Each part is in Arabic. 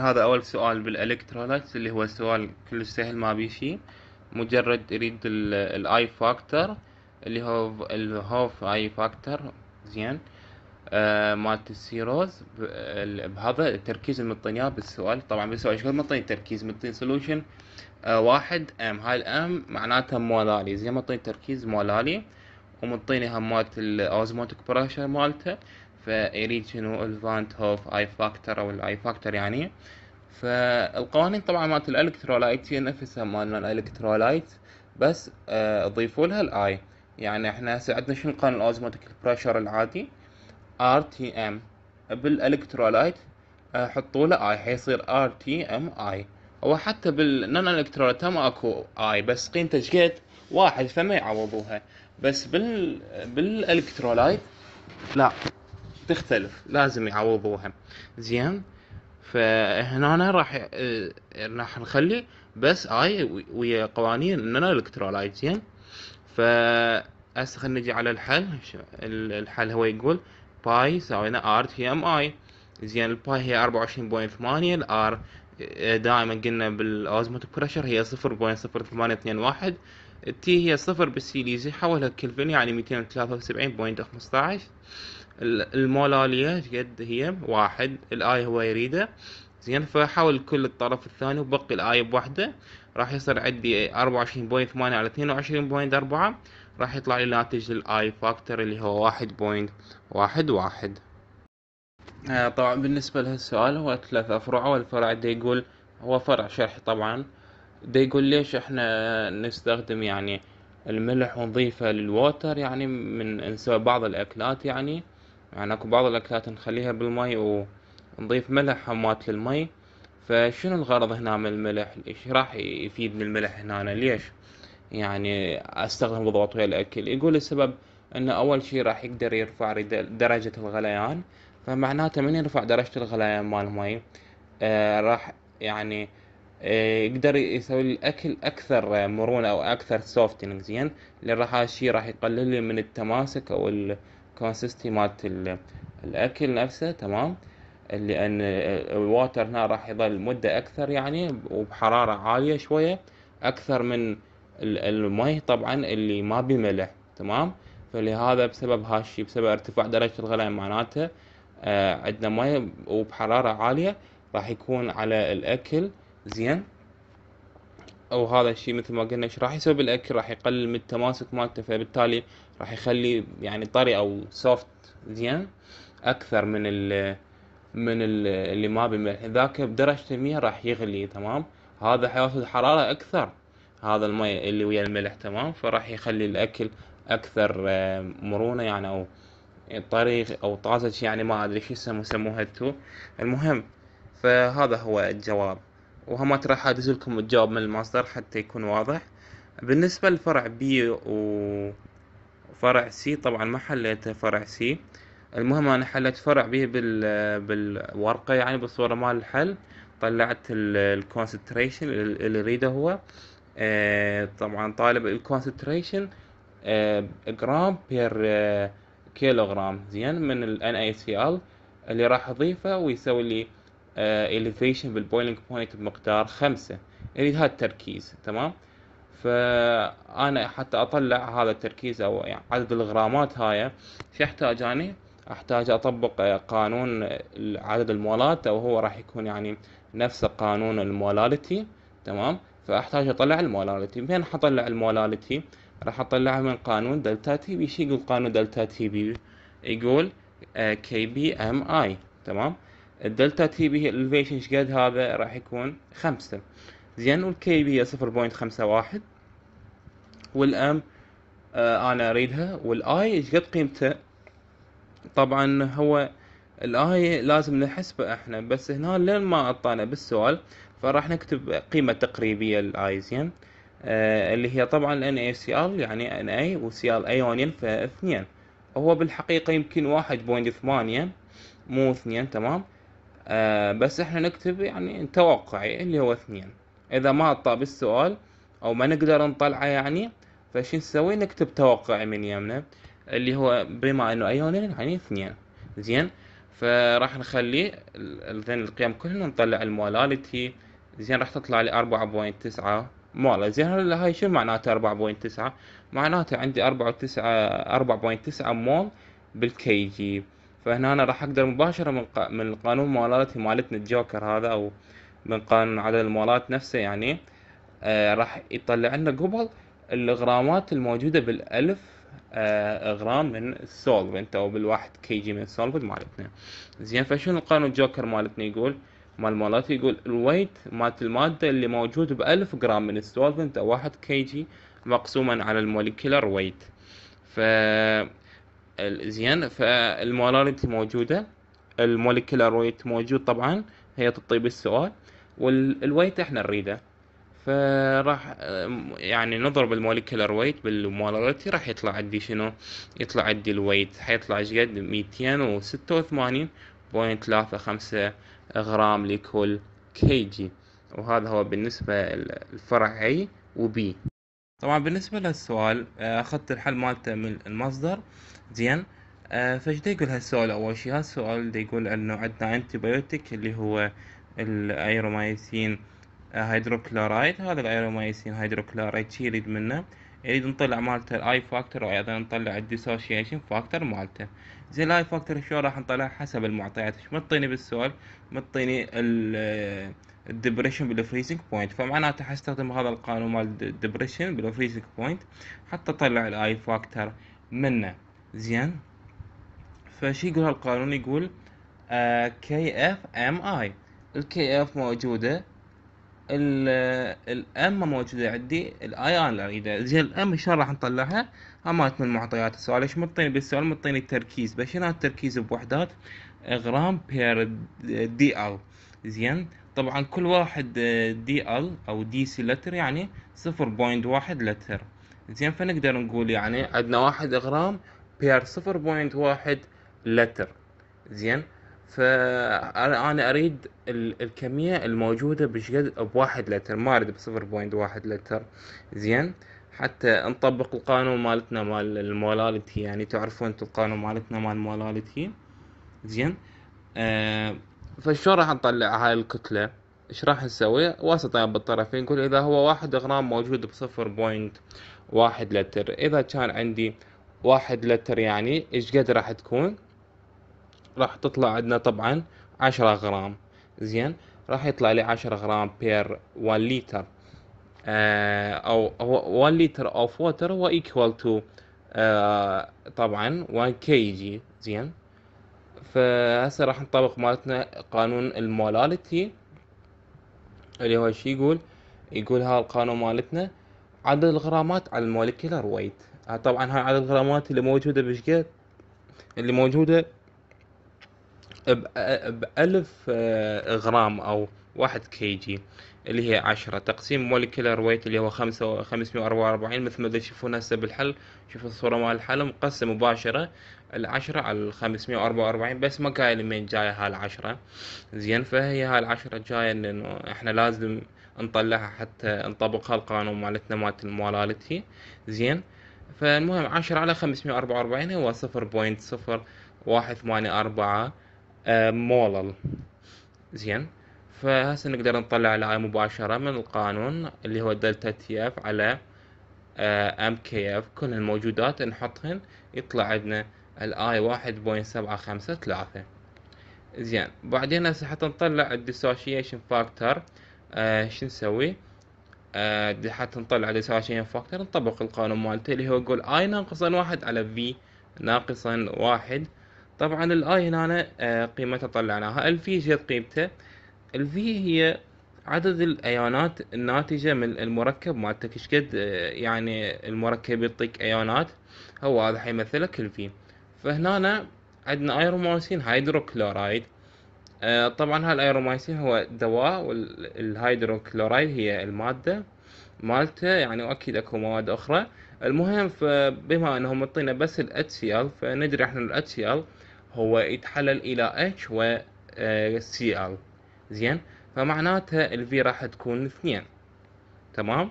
هذا أول سؤال بالإلكترولايتس اللي هو سؤال كل سهل ما بي شي مجرد أريد الآي فاكتور اللي هو الهوف آي فاكتور زين آه مالت السيروز بهذا التركيز المطيناه بالسؤال طبعا بالسؤال شكون مطين تركيز مطين سولوشن آه واحد ام هاي الام معناتها مولالي زين ما مطين تركيز مولالي ومطيني هم مالت الاوزموتيك بريشر مالته فيريد شنو الفانت هوف اي فاكتور او الاي فاكتور يعني فالقوانين طبعا مالت الالكترولايت هي نفسها مالنا الالكترولايت بس اضيفوا آه، لها الاي يعني احنا هسه عندنا شنو قانون الاوزموتيك بريشر العادي ار تي ام بالالكترولايت آه، حطوا له اي حيصير ار تي ام اي او حتى بالنون الكترولايت ما اكو اي بس قيمته ايش واحد فما يعوضوها بس بال بالالكترولايت لا تختلف لازم يعوضوها زين فهنا راح اه، راح نخلي بس اي ويا قوانين اننا الكترولايت زين فهسه خلينا نجي على الحل الحل هو يقول باي ساوينا ار تي ام اي زين الباي هي 24.8 الار اه، دائما قلنا بالاوزموت بريشر هي 0.0821 التي هي صفر بالسيليزي حولها كلفن يعني 273.15 المولالية قد هي واحد الآية هو يريده زين فحول كل الطرف الثاني وبقي الآية بوحدة راح يصير عندي أربعة وعشرين بوينت ثمانية على اثنين وعشرين بوينت أربعة راح يطلع لي ناتج الآي فاكتور اللي هو واحد بوينت واحد واحد آه، طبعا بالنسبة لهالسؤال هو ثلاث أفرع والفرع ده يقول هو فرع شرحي طبعا ده يقول ليش احنا نستخدم يعني الملح ونضيفه للووتر يعني من نسوي بعض الأكلات يعني يعني اكو بعض الاكلات نخليها بالماي ونضيف ملح حمات للمي فشنو الغرض هنا من الملح ايش راح يفيدني الملح هنا ليش يعني استخدم بضغط ويا الاكل يقول السبب انه اول شيء راح يقدر يرفع درجة الغليان فمعناته من يرفع درجة الغليان مال المي آه راح يعني آه، يقدر يسوي الاكل اكثر مرونة او اكثر سوفتنج يعني زين لان راح هالشي راح يقلل لي من التماسك او الكونسيستي مالت الاكل نفسه تمام لان الواتر هنا راح يظل مدة اكثر يعني وبحرارة عالية شوية اكثر من المي طبعا اللي ما بملح تمام فلهذا بسبب هالشي بسبب ارتفاع درجة الغلاء معناته آه عندنا مي وبحرارة عالية راح يكون على الاكل زين وهذا الشيء مثل ما قلنا ايش راح يسوي بالاكل راح يقلل من التماسك مالته فبالتالي راح يخلي يعني طري او سوفت زين اكثر من ال من ال اللي ما بملح ذاك بدرجة المية راح يغلي تمام هذا حيوصل حرارة اكثر هذا المي اللي ويا الملح تمام فراح يخلي الاكل اكثر آه، مرونة يعني او طريق او طازج يعني ما ادري شو يسموه يسموها تو المهم فهذا هو الجواب وهم ترى حادز لكم الجواب من المصدر حتى يكون واضح بالنسبة لفرع بي و فرع سي طبعا ما حليته فرع سي المهم انا حليت فرع به بال بالورقه يعني بالصوره مال الحل طلعت الكونسنتريشن اللي يريده هو آه، طبعا طالب الكونسنتريشن جرام بير كيلوغرام زين من ال NaCl اللي راح اضيفه ويسوي لي آه، elevation بالبويلنج بوينت بمقدار خمسة اريد هذا التركيز تمام فانا حتى اطلع هذا التركيز او يعني عدد الغرامات هاي شو احتاج اني يعني احتاج اطبق قانون عدد المولات او هو راح يكون يعني نفس قانون المولاليتي تمام فاحتاج اطلع المولاليتي من حطلع المولاليتي راح اطلعها من قانون دلتا تي بي شو يقول قانون دلتا تي بي يقول كي بي ام اي تمام الدلتا تي بي الفيشن شقد هذا راح يكون خمسة زين والكي بي هي 0.51 والام آه انا اريدها والاي ايش قد قيمته طبعا هو الاي لازم نحسبه احنا بس هنا لين ما اعطانا بالسؤال فراح نكتب قيمة تقريبية للاي زين آه اللي هي طبعا الان اي سي ال يعني ان اي وسي ال ايونين فاثنين هو بالحقيقة يمكن واحد بوينت ثمانية مو اثنين تمام آه بس احنا نكتب يعني توقعي اللي هو اثنين اذا ما طاب السؤال او ما نقدر نطلعه يعني فش نسوي نكتب توقع من يمنا اللي هو بما انه ايونين يعني،, يعني اثنين زين فراح نخلي زين القيم كلها نطلع المولاليتي زين راح تطلع لي أربعة بوينت تسعة مولا زين هلا هاي شو معناته أربعة بوينت تسعة معناته عندي أربعة 4.9 أربعة بوينت تسعة مول بالكي جي فهنا أنا راح أقدر مباشرة من, من القانون مولالتي مالتنا الجوكر هذا أو من قانون عدد المولات نفسه يعني آه راح يطلع لنا قبل الغرامات الموجودة بالألف آه غرام من السولفنت أو بالواحد كي جي من السولفنت مالتنا زين فشنو القانون الجوكر مالتنا يقول مال مالات يقول الويت مالت المادة اللي موجود بألف غرام من السولفنت أو واحد كي جي مقسوما على الموليكيولر ويت ف زين فالمولاريتي موجودة الموليكيولر ويت موجود طبعا هي تطيب السؤال والويت احنا نريده فراح يعني نضرب الموليكولر ويت بالمولاريتي راح يطلع عندي شنو يطلع عندي الويت حيطلع ايش قد 286.35 غرام لكل كي جي وهذا هو بالنسبة الفرع اي وبي طبعا بالنسبة للسؤال آه، اخذت الحل مالته من المصدر زين آه، فايش يقول هالسؤال اول شيء هالسؤال يقول انه عندنا انتي بايوتيك اللي هو الايرومايسين آه، هيدروكلورايد هذا الايرومايسين هيدروكلورايد شي يريد منه يريد نطلع مالته الاي فاكتور وايضا نطلع الديسوشيشن فاكتور مالته زين الاي فاكتور شو راح نطلع حسب المعطيات ايش متطيني بالسؤال متطيني الدبريشن آه، بالفريزنج بوينت فمعناته حستخدم هذا القانون مال الدبريشن بالفريزنج بوينت حتى اطلع الاي فاكتور منه زين فشي يقول هالقانون يقول كي اف ام اي الكي اف موجودة الام موجودة عندي الاي انا اللي اريده زين الام ان شاء الله راح نطلعها مالت من معطيات السؤال ايش مطيني بالسؤال مطيني التركيز بس شنو التركيز بوحدات غرام بير دي ال زين طبعا كل واحد آه، دي ال او دي سي لتر يعني صفر بوينت واحد لتر زين فنقدر نقول يعني عندنا واحد غرام بير صفر بوينت واحد لتر زين فانا اريد الكميه الموجوده بشقد بواحد لتر ما اريد بصفر بوينت واحد لتر زين حتى نطبق القانون مالتنا مال المولاليتي يعني تعرفون انتم القانون مالتنا مال المولاليتي زين آه فشو راح نطلع هاي الكتلة ايش راح نسوي واسطة بالطرفين نقول اذا هو واحد غرام موجود بصفر بوينت واحد لتر اذا كان عندي واحد لتر يعني ايش قد راح تكون راح تطلع عندنا طبعا عشرة غرام زين راح يطلع لي عشرة غرام بير 1 لتر او 1 لتر اوف ووتر هو ايكوال تو آه، طبعا 1 كي جي زين فهسه راح نطبق مالتنا قانون المولاليتي اللي هو شي يقول يقول هذا القانون مالتنا عدد الغرامات على المولكيولر ويت آه، طبعا هاي عدد الغرامات اللي موجوده بشكل اللي موجوده بألف آه، غرام أو واحد كي جي اللي هي عشرة تقسيم موليكولر ويت اللي هو خمسة خمسمية وأربعة وأربعين مثل ما تشوفون هسه بالحل شوفوا الصورة مال الحل مقسم مباشرة العشرة على الخمسمية وأربعة وأربعين بس ما قايل منين جاية هاي العشرة زين فهي هاي العشرة جاية إنه إحنا لازم نطلعها حتى نطبقها القانون مالتنا مالت الموالالتي زين فالمهم عشرة على خمسمية وأربعة وأربعين هو صفر بوينت صفر واحد ثمانية أربعة آه، مولل زين فهسه نقدر نطلع الآي مباشرة من القانون اللي هو دلتا تي اف على ام كي اف كل الموجودات نحطهن يطلع عندنا الاي واحد بوينت سبعة خمسة ثلاثة زين بعدين هسه حتى نطلع الديسوشيشن فاكتور آه، شو نسوي آه، حتى نطلع الديسوشيشن فاكتور نطبق القانون مالته اللي هو يقول اي ناقصا واحد على في ناقصا واحد طبعا الاي هنا آه، قيمتها طلعناها الفي شد قيمته الفي هي عدد الايونات الناتجة من المركب مالتك شقد آه، يعني المركب يعطيك ايونات هو هذا حيمثلك الفي فهنا عندنا ايرومايسين آه، هيدروكلورايد طبعا هالايرومايسين هو دواء والهيدروكلورايد هي المادة مالته يعني واكيد اكو مواد اخرى المهم فبما انهم يعطينا بس ال HCl فندري احنا ال HCl هو يتحلل إلى H و آه، Cl زين فمعناتها الفي راح تكون اثنين تمام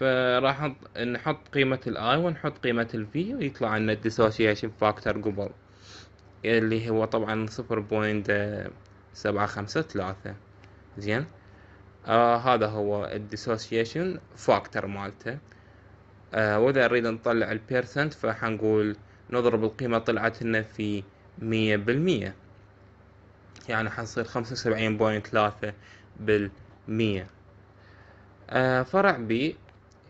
فراح نحط قيمة الاي ونحط قيمة الفي ويطلع عنا الديسوسيشن فاكتور قبل اللي هو طبعا صفر بوينت آه، سبعة خمسة ثلاثة زين آه هذا هو الديسوسيشن فاكتور مالته آه واذا نريد نطلع البيرسنت فحنقول نضرب القيمة طلعت لنا في مية بالمية يعني حنصير خمسة وسبعين بوينت ثلاثة بالمية آه، فرع بي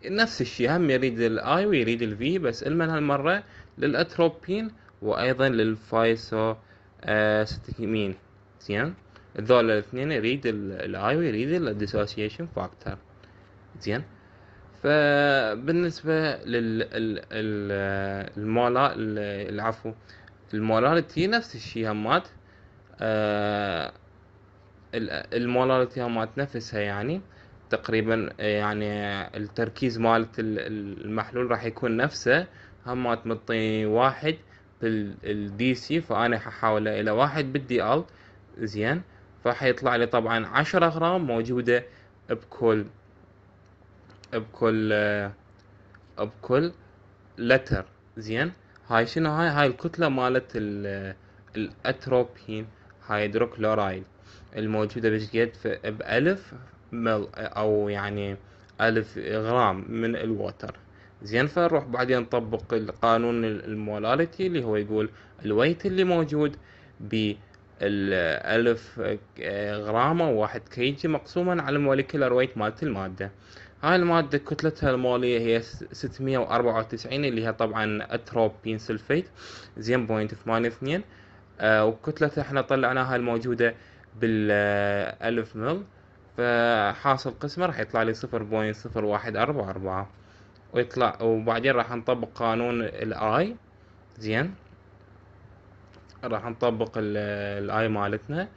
نفس الشيء هم يريد الاي ويريد الفي بس المن هالمرة للاتروبين وايضا للفايسو آه، ستكيمين زين ذول الاثنين يريد الاي ويريد الديسوسيشن فاكتور زين فبالنسبة للمولا العفو المولاريتي نفس الشيء همات آه المولاريتي همات نفسها يعني تقريبا آه، يعني التركيز مالت المحلول راح يكون نفسه همات مطيني واحد بالدي سي فانا ححاوله الى واحد بالدي ال زين فحيطلع لي طبعا عشرة غرام موجودة بكل بكل آه، بكل لتر زين هاي شنو هاي هاي الكتلة مالت الاتروبين هيدروكلورايد الموجودة بشقد بألف مل أو يعني ألف غرام من الوتر زين فنروح بعدين نطبق القانون المولاليتي اللي هو يقول الويت اللي موجود الف آه، غرام أو واحد كيجي مقسوما على الموليكولر ويت مالت المادة هاي المادة كتلتها المولية هي 694 اللي هي طبعا اتروبين سلفيت زين بوينت ثمانية اثنين آه وكتلتها احنا طلعناها الموجودة بالألف مل فحاصل قسمه راح يطلع لي صفر بوينت صفر واحد أربعة أربعة ويطلع وبعدين راح نطبق قانون الاي زين راح نطبق الاي مالتنا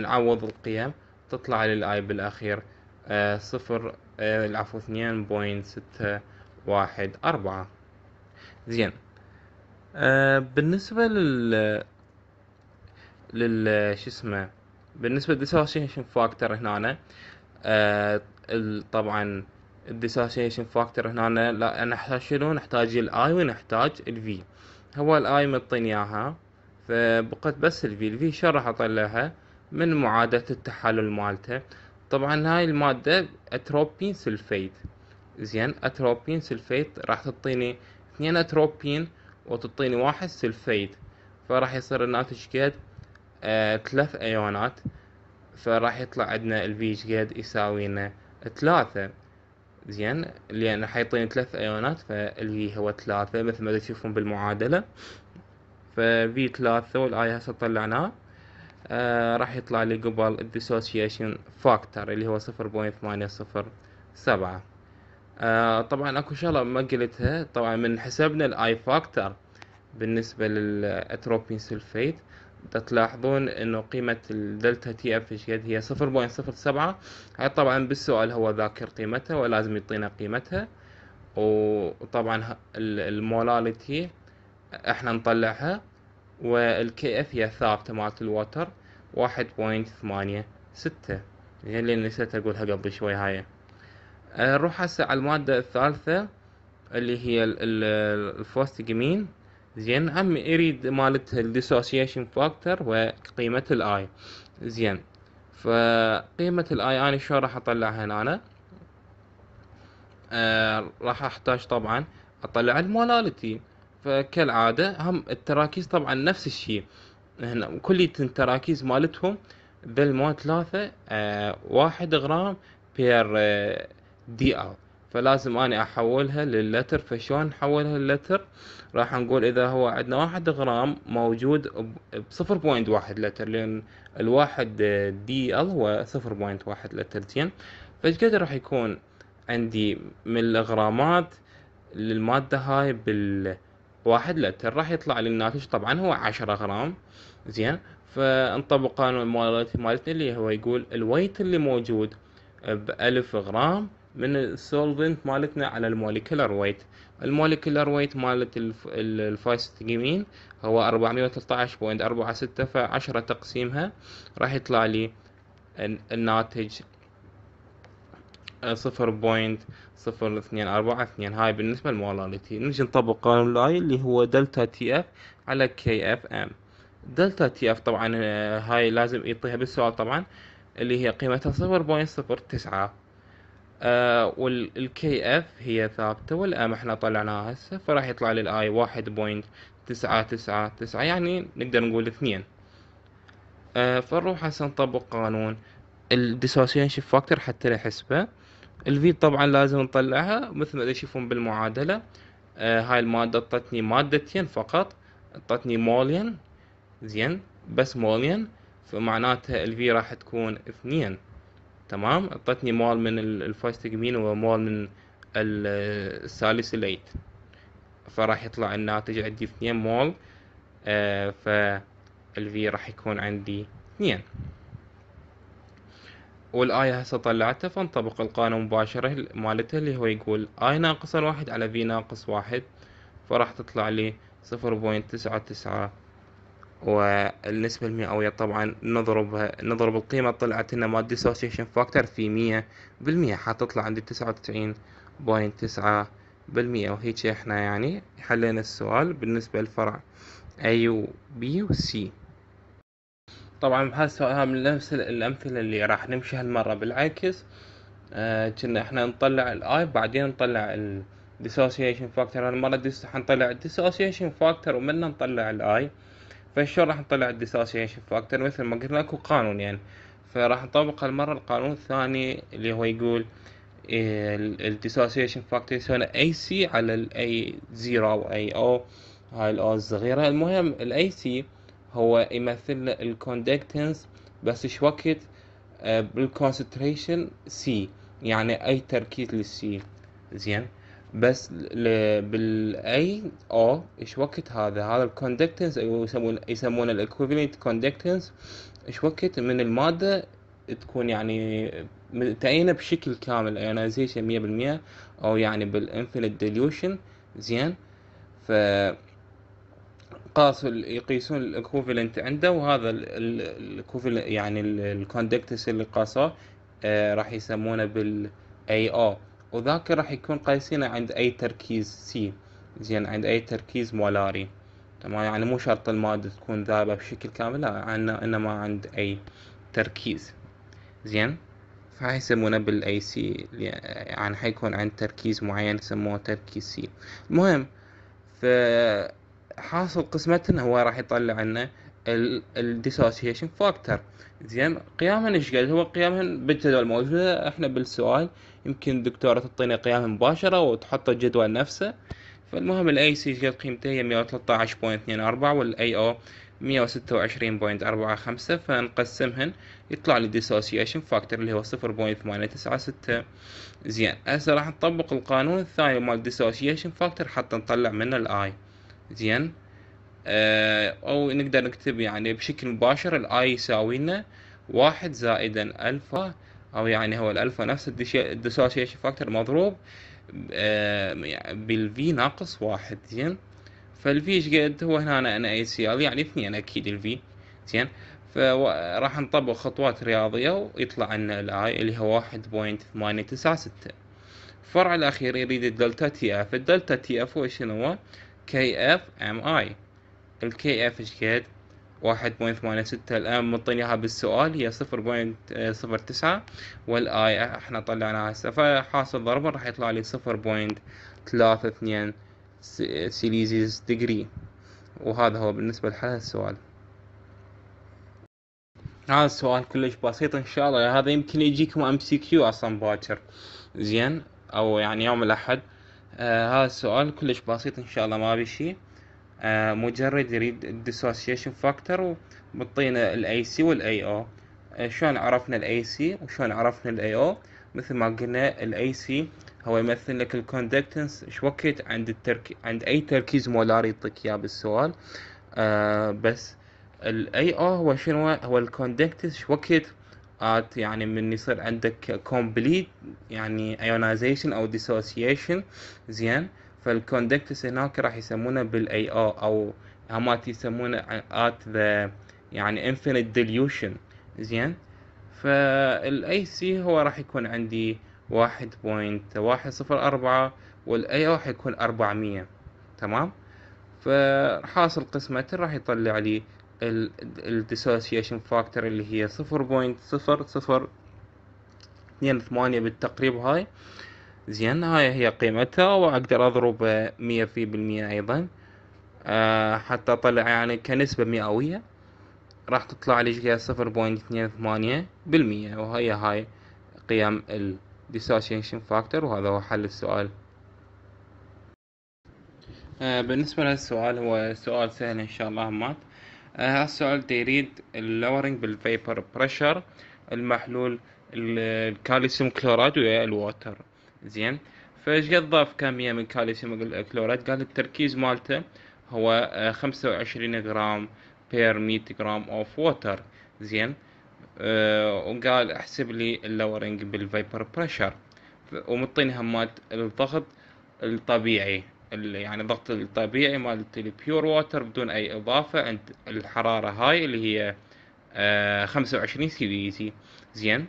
نعوض القيم تطلع لي الاي بالاخير آه صفر آه، العفو اثنين بوينت ستة واحد أربعة زين آه، بالنسبة لل لل شو اسمه بالنسبة للديسوسيشن فاكتور هنا آه، أنا طبعا الديسوسيشن فاكتور هنا أنا لا نحتاج شنو نحتاج الاي ونحتاج الفي هو الاي مطين اياها فبقت بس الفي الفي شو راح اطلعها من معادلة التحلل مالته طبعا هاي المادة اتروبين سلفيت زين اتروبين سلفيت راح تعطيني اثنين اتروبين وتعطيني واحد سلفيت فراح يصير الناتج قد آه ثلاث ايونات فراح يطلع عندنا الفي قد يساوي لنا ثلاثة زين لأن حيعطيني ثلاث أيونات فالفي هو ثلاثة مثل ما تشوفون بالمعادلة ففي ثلاثة والاي هسه طلعناها آه، راح يطلع لي قبل الديسوسيشن فاكتور اللي هو صفر بوينت ثمانية صفر سبعة آه، طبعا اكو شغلة ما قلتها طبعا من حسبنا الاي فاكتور بالنسبة للاتروبين سلفيت تلاحظون انه قيمة الدلتا تي اف ايش هي صفر بوينت صفر سبعة هاي طبعا بالسؤال هو ذاكر قيمتها ولازم يعطينا قيمتها وطبعا المولاليتي احنا نطلعها والكي اف هي الثابتة مالت الوتر واحد بوينت ثمانية ستة هي اللي نسيت اقولها قبل شوي هاي آه، نروح هسه على المادة الثالثة اللي هي الفوستيجمين زين هم يريد مالت الديسوسيشن فاكتور وقيمة الاي زين فقيمة الاي انا شو راح اطلعها هنا أنا آه راح احتاج طبعا اطلع المولاليتي فكالعاده هم التراكيز طبعا نفس الشيء هنا كلية التراكيز مالتهم ذا ثلاثة آه واحد غرام بير آه دي ال فلازم اني احولها للتر فشلون نحولها للتر راح نقول اذا هو عندنا واحد غرام موجود بصفر بوينت واحد لتر لان الواحد آه، دي ال هو صفر بوينت واحد لترتين فشكد راح يكون عندي من الغرامات للمادة هاي بال واحد لتر راح يطلع لي الناتج طبعا هو عشرة غرام زين فانطبق قانون مالتنا اللي هو يقول الويت اللي موجود بألف غرام من السولفنت مالتنا على الموليكولر ويت الموليكولر ويت مالت الفايستجمين هو 413.46 فعشرة تقسيمها راح يطلع لي الناتج صفر بوينت صفر اثنين أربعة اثنين هاي بالنسبة للمولاليتي نجي نطبق قانون لاي اللي هو دلتا تي اف على كي اف ام دلتا تي اف طبعا آه، هاي لازم يعطيها بالسؤال طبعا اللي هي قيمتها صفر بوينت صفر تسعة آه والكي اف هي ثابتة والام احنا طلعناها هسه فراح يطلع للاي واحد بوينت تسعة تسعة تسعة يعني نقدر نقول اثنين آه فنروح هسه نطبق قانون الديسوسيشن فاكتور حتى نحسبه الفي طبعا لازم نطلعها مثل ما تشوفون بالمعادلة آه هاي المادة اعطتني مادتين فقط اعطتني مولين زين بس مولين فمعناتها الفي راح تكون اثنين تمام اعطتني مول من الفايستجمين ومول من الساليسيليت فراح يطلع الناتج عندي اثنين مول آه فالفي راح يكون عندي اثنين والآية هسه طلعتها فانطبق القانون مباشرة مالتها اللي هو يقول آي ناقصا واحد على في ناقص واحد فراح تطلع لي صفر بوينت تسعة تسعة والنسبة المئوية طبعا نضربها نضرب القيمة طلعت لنا مال ديسوسيشن فاكتور في مية بالمية حتطلع عندي تسعة وتسعين بوينت تسعة بالمية وهيجي احنا يعني حلينا السؤال بالنسبة للفرع A و B و C طبعا هسه من نفس الأمثلة اللي راح نمشي هالمرة بالعكس آه، كنا احنا نطلع الاي بعدين نطلع الديسوسيشن فاكتور هالمرة حنطلع الديسوسيشن فاكتور ومن نطلع الاي فشلون راح نطلع الديسوسيشن فاكتور مثل ما قلنا اكو قانون يعني فراح نطبق هالمرة القانون الثاني اللي هو يقول الديسوسيشن فاكتور يسوون اي سي على الاي زيرو او اي او هاي الاو الصغيرة المهم الاي سي هو يمثل الكوندكتنس بس ايش وقت بالكونسنتريشن سي يعني اي تركيز للسي زين بس بالاي او ايش وقت هذا هذا الكوندكتنس أيوة، يسمون يسمونه الاكويفالنت كوندكتنس ايش وقت من الماده تكون يعني تعينه بشكل كامل ايونايزيشن 100% او يعني بالانفينيت ديليوشن زين ف يقاسوا يقيسون الاكوفلنت عنده وهذا الكوفل يعني الكوندكتس اللي قاسوه آه، راح يسمونه بالاي او وذاك راح يكون قايسينه عند اي تركيز سي زين عند اي تركيز مولاري تمام يعني مو شرط المادة تكون ذابة بشكل كامل لا انما عند اي تركيز زين فهاي يسمونه بالاي سي يعني حيكون عند تركيز معين يسموه تركيز سي المهم ف حاصل قسمتنا هو راح يطلع لنا الديسوسيشن فاكتور زين قياما ايش قال هو قياما بالجدول موجوده احنا بالسؤال يمكن الدكتوره تعطينا قيام مباشره وتحط الجدول نفسه فالمهم الاي سي ايش قد قيمته هي 113.24 والاي او 126.45 فنقسمهن يطلع لي ديسوسيشن فاكتور اللي هو 0.896 زين هسه راح نطبق القانون الثاني مال ديسوسيشن فاكتور حتى نطلع منه الاي زين آه او نقدر نكتب يعني بشكل مباشر الاي يساوي لنا واحد زائدا الفا او يعني هو الالفا نفس الديسوسيشن فاكتور مضروب آه يعني بالفي ناقص واحد زين فالفي ايش قد هو هنا انا اي سي ال يعني اثنين اكيد الفي زين فراح نطبق خطوات رياضية ويطلع لنا الاي اللي هو واحد بوينت ثمانية تسعة ستة الفرع الاخير يريد الدلتا تي اف الدلتا تي اف هو شنو هو كي اف ام اي الكي اف ايش قد واحد بوينت ثمانية ستة الآن بالسؤال هي صفر بوينت صفر تسعة والآي احنا طلعناها هسه فحاصل ضربا راح يطلع لي صفر بوينت ثلاثة اثنين ديجري وهذا هو بالنسبة لحل السؤال هذا السؤال كلش بسيط ان شاء الله هذا يمكن يجيكم ام سي كيو اصلا باكر زين او يعني يوم الاحد آه هذا السؤال كلش بسيط ان شاء الله ما بي شيء آه مجرد يريد الديسوسيشن فاكتور وبطينا الاي سي والاي او شلون عرفنا الاي سي وشلون عرفنا الاي او مثل ما قلنا الاي سي هو يمثل لك الكوندكتنس ايش وقت عند الترك عند اي تركيز مولار يعطيك اياه بالسؤال آه بس الاي او هو شنو هو الكوندكتنس ايش وقت ات يعني من يصير عندك كومبليت يعني ايونايزيشن او ديسوسيشن زين فالكوندكتس هناك راح يسمونه بالاي او او هما يسمونه ات ذا يعني انفينيت ديليوشن زين فالاي سي هو راح يكون عندي واحد بوينت واحد صفر أربعة والاي او راح يكون أربعمية تمام فحاصل قسمة راح يطلع لي الديسوسيشن فاكتور اللي هي صفر بوينت صفر صفر اثنين ثمانية بالتقريب هاي زين هاي هي قيمتها واقدر اضرب مية في بالمية ايضا آه، حتى اطلع يعني كنسبة مئوية راح تطلع لي هي صفر بوينت اثنين ثمانية بالمية وهي هاي قيم الديسوسيشن فاكتور وهذا هو حل السؤال آه، بالنسبة للسؤال هو سؤال سهل ان شاء الله مات هذا السؤال يريد اللورنج بالفيبر بريشر المحلول الكالسيوم كلوريد ويا الووتر زين فايش قد ضاف كمية من كالسيوم كلوريد قال التركيز مالته هو آه، خمسة وعشرين غرام بير ميت غرام اوف ووتر زين أه وقال احسب لي اللورنج بالفيبر بريشر ومطين همات الضغط الطبيعي يعني الضغط الطبيعي مال البيور ووتر بدون اي اضافه عند الحراره هاي اللي هي آه، خمسة 25 سي في تي زين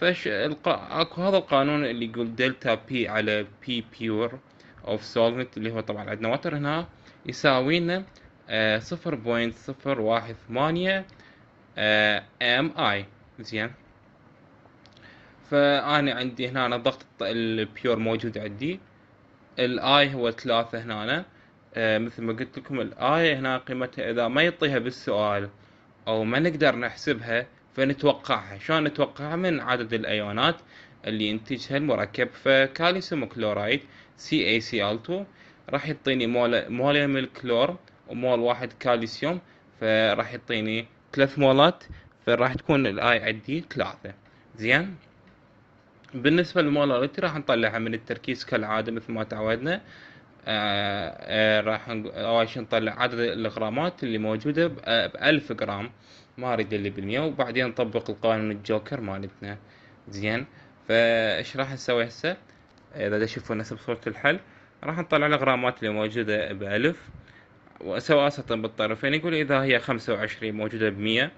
فش الق... اكو هذا القانون اللي يقول دلتا بي على بي بيور اوف سولفنت اللي هو طبعا عندنا وتر هنا يساوينا آه، صفر بوينت صفر واحد ثمانية ام آه، اي زين فانا عندي هنا الضغط ضغط البيور موجود عندي الاي هو ثلاثة هنا آه مثل ما قلت لكم الاي هنا قيمتها اذا ما يعطيها بالسؤال او ما نقدر نحسبها فنتوقعها شلون نتوقعها من عدد الايونات اللي ينتجها المركب فكالسيوم كلورايد CaCl2 راح يعطيني مول مولين من الكلور ومول واحد كالسيوم فراح يعطيني ثلاث مولات فراح تكون الاي عندي ثلاثة زين بالنسبة للمولاريتي راح نطلعها من التركيز كالعادة مثل ما تعودنا آه، آه، راح اول شيء نطلع عدد الغرامات اللي موجودة آه، بألف جرام ما اريد اللي بالمية وبعدين نطبق القانون الجوكر مالتنا زين فايش راح نسوي هسه اذا تشوفون هسه بصورة الحل راح نطلع الغرامات اللي موجودة بألف وأسوي وسطا بالطرفين يقول إذا هي خمسة وعشرين موجودة بمية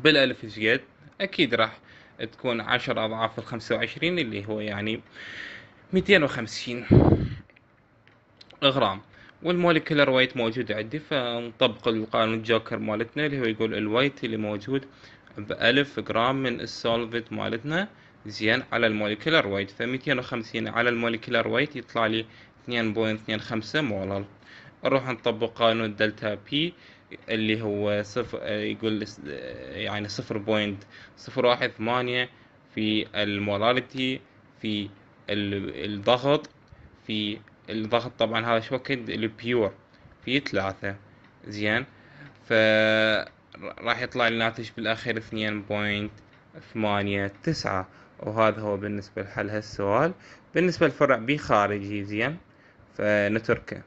بالألف ايش أكيد راح تكون عشر أضعاف الخمسة وعشرين اللي هو يعني ميتين وخمسين غرام والموليكولر ويت موجود عندي فنطبق القانون الجوكر مالتنا اللي هو يقول الويت اللي موجود بألف غرام من السولفت مالتنا زين على الموليكولر ويت فميتين وخمسين على الموليكولر ويت يطلع لي اثنين بوينت اثنين خمسة مولر نروح نطبق قانون دلتا بي اللي هو صفر آه، يقول آه، يعني صفر بوينت صفر واحد ثمانية في الموراليتي في الضغط في الضغط طبعا هذا شو اكد البيور في ثلاثة زين ف راح يطلع الناتج بالاخير اثنين بوينت ثمانية تسعة وهذا هو بالنسبة لحل هالسؤال بالنسبة للفرع بي خارجي زين فنتركه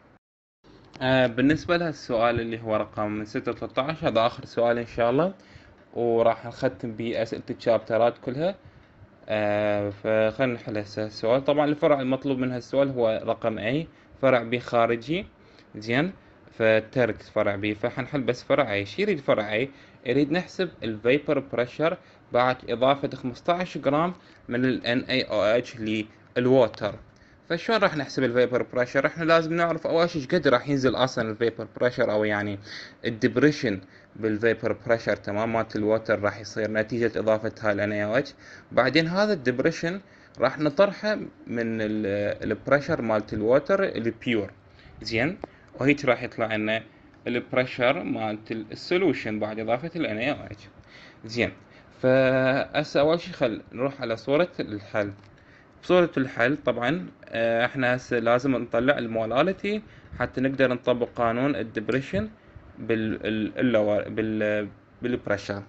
آه بالنسبة السؤال اللي هو رقم ستة وثلاثة هذا آخر سؤال إن شاء الله وراح نختم بأسئلة الشابترات كلها آه فخلنا نحل هسه السؤال طبعا الفرع المطلوب من هالسؤال هو رقم أي فرع بي خارجي زين فترك فرع بي فحنحل بس فرع أي شي يريد فرع أي يريد نحسب الفيبر بريشر بعد إضافة 15 جرام من ال NaOH للووتر فشلون راح نحسب الفيبر بريشر احنا لازم نعرف اول شيء قد راح ينزل اصلا الفيبر بريشر او يعني الدبريشن بالفيبر بريشر تمام مالت الوتر راح يصير نتيجة اضافة هاي الان بعدين هذا الدبريشن راح نطرحه من البريشر مالت الوتر البيور زين وهيك راح يطلع لنا البريشر مالت السولوشن بعد اضافة الان زين فهسه اول شيء خل نروح على صورة الحل بصورة الحل طبعا آه، احنا هسه لازم نطلع المولاليتي حتى نقدر نطبق قانون الدبريشن بال بال بالبريشر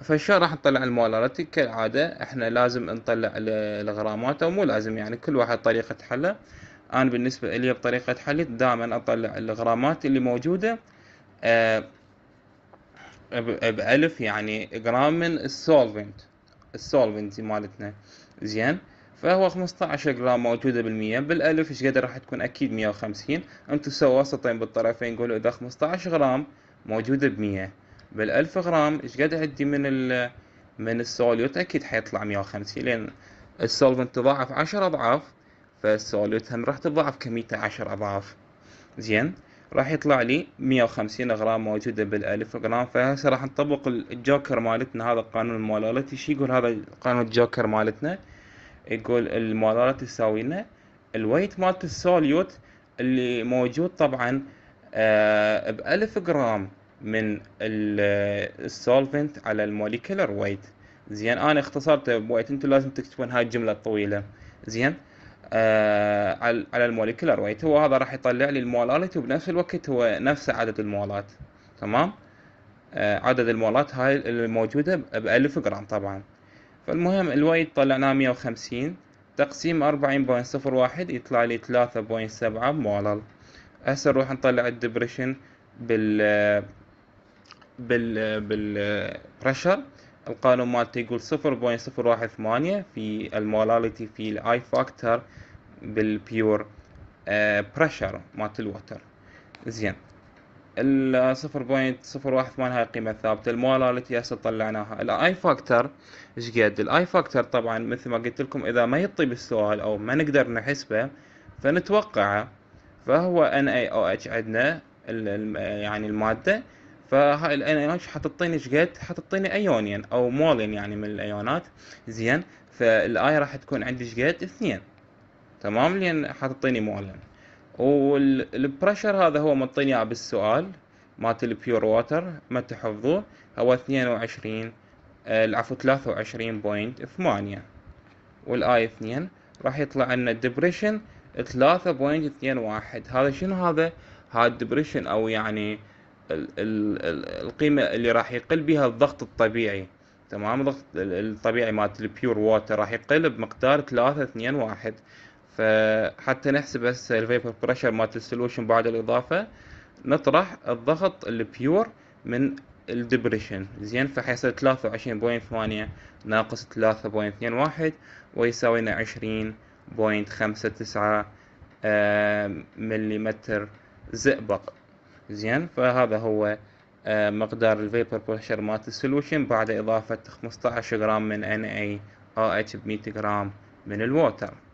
فشو راح نطلع المولاليتي كالعادة احنا لازم نطلع الغرامات او مو لازم يعني كل واحد طريقة حله انا بالنسبة الي بطريقة حلي دائما اطلع الغرامات اللي موجودة آه، بألف يعني جرام من السولفنت السولفنت مالتنا زين فهو 15 جرام موجودة بالمية بالألف إيش قدر راح تكون أكيد 150 أنتم سوا وسطين بالطرفين قولوا إذا 15 غرام موجودة بمية بالألف غرام إيش قدر عندي من ال من السوليوت أكيد حيطلع 150 لأن السولفنت تضاعف 10 أضعاف فالسوليوت هم راح تضاعف كميته 10 أضعاف زين راح يطلع لي 150 غرام موجودة بالألف غرام فهسه راح نطبق الجوكر مالتنا هذا القانون مالتي شي يقول هذا قانون الجوكر مالتنا المرارة تساوي لنا الويت مالت السوليوت اللي موجود طبعا آه، بألف جرام من آه، السولفنت على الموليكولر ويت زين انا اختصرته بويت انتم لازم تكتبون هاي الجمله الطويله زين آه على الموليكولر ويت هو هذا راح يطلع لي المولاليتي وبنفس الوقت هو نفس عدد المولات تمام آه عدد المولات هاي الموجوده ب 1000 جرام طبعا فالمهم الوايد طلعناه مية وخمسين تقسيم أربعين بوينت صفر واحد يطلع لي ثلاثة بوينت سبعة مولر هسه نروح نطلع الدبريشن بال بال بالبريشر القانون مالته يقول صفر بوينت صفر واحد ثمانية في المولاليتي في الاي فاكتور بالبيور بريشر مالت الوتر زين ال 0.018 هاي القيمة الثابتة الموالاه هسه طلعناها الاي فاكتور ايش قد الاي فاكتور طبعا مثل ما قلت لكم اذا ما يطي بالسؤال او ما نقدر نحسبه فنتوقعه فهو NaOH عندنا يعني المادة فهاي ال NaOH حتعطيني ايش قد حتعطيني ايونين او مولين يعني من الايونات زين فالاي راح تكون عندي ايش قد اثنين تمام لان حتعطيني مولين والبريشر هذا هو مطيني اياه بالسؤال مات البيور ووتر ما تحفظوه هو اثنين وعشرين العفو ثلاثة وعشرين بوينت ثمانية والاي اثنين راح يطلع لنا الدبريشن ثلاثة بوينت اثنين واحد هذا شنو هذا؟ هذا الدبريشن او يعني ال ال القيمة اللي راح يقل بها الضغط الطبيعي تمام الضغط الطبيعي مات البيور ووتر راح يقل بمقدار ثلاثة اثنين واحد فحتى نحسب هسه الفيبر بريشر مالت السولوشن بعد الاضافه نطرح الضغط البيور من الدبريشن زين فحيصير ثلاثة وعشرين بوينت ثمانية ناقص ثلاثة بوينت اثنين واحد ويساوينا عشرين بوينت خمسة تسعة مليمتر آه، زئبق زين فهذا هو آه، مقدار الفيبر بريشر مالت السولوشن بعد إضافة خمسة عشر جرام من NaOH بمية جرام من الووتر